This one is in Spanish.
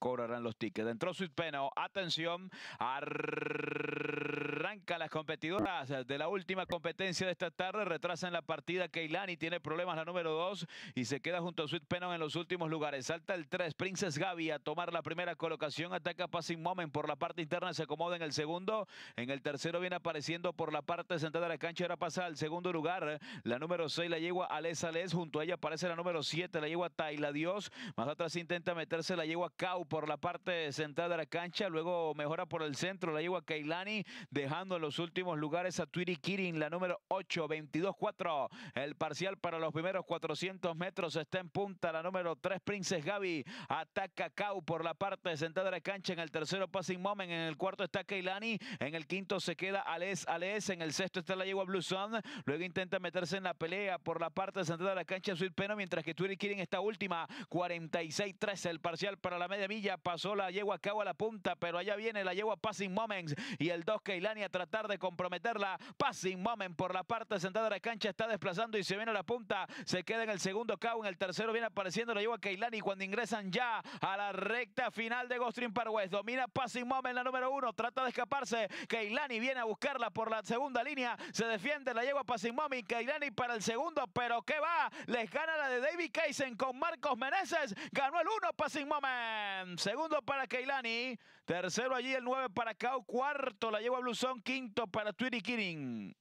cobrarán los tickets. Entró pena, oh, Atención. a las competidoras eh, de la última competencia de esta tarde retrasan la partida. Keilani tiene problemas la número 2 y se queda junto a Sweet Penon en los últimos lugares. Salta el 3, Princess Gaby a tomar la primera colocación. Ataca Passing Moment por la parte interna, se acomoda en el segundo. En el tercero viene apareciendo por la parte central de la cancha. ahora pasa al segundo lugar. La número 6 la yegua Ales Ales. Junto a ella aparece la número 7, la yegua Taila Dios. Más atrás intenta meterse la yegua Cau por la parte central de la cancha. Luego mejora por el centro la yegua Keilani, dejando en los últimos lugares a Twiri Kirin, la número 8, 22-4. El parcial para los primeros 400 metros está en punta, la número 3, Princess Gaby. Ataca Cau por la parte de sentada de la cancha en el tercero Passing Moment, en el cuarto está Keilani, en el quinto se queda Alex Alex, en el sexto está la yegua Blue Sun, luego intenta meterse en la pelea por la parte de sentada de la cancha Sweet Peno, mientras que Twiri Kirin está última, 46-13 el parcial para la media milla, pasó la yegua Kau a la punta, pero allá viene la yegua Passing Moments y el 2 Keilani atrás tratar de comprometerla. Passing Moment por la parte sentada de la cancha está desplazando y se viene a la punta. Se queda en el segundo cabo, en el tercero viene apareciendo, la lleva Keilani cuando ingresan ya a la recta final de Gostrim Parwest. Domina Passing Moment la número uno, trata de escaparse. Keilani viene a buscarla por la segunda línea, se defiende, la lleva Passing Moment. Keilani para el segundo, pero qué va, les gana la de David Kaysen con Marcos Meneses. Ganó el uno Passing Moment. Segundo para Keilani, tercero allí el nueve para Cao, cuarto la lleva Blusón, quinto para Twitty Kidding.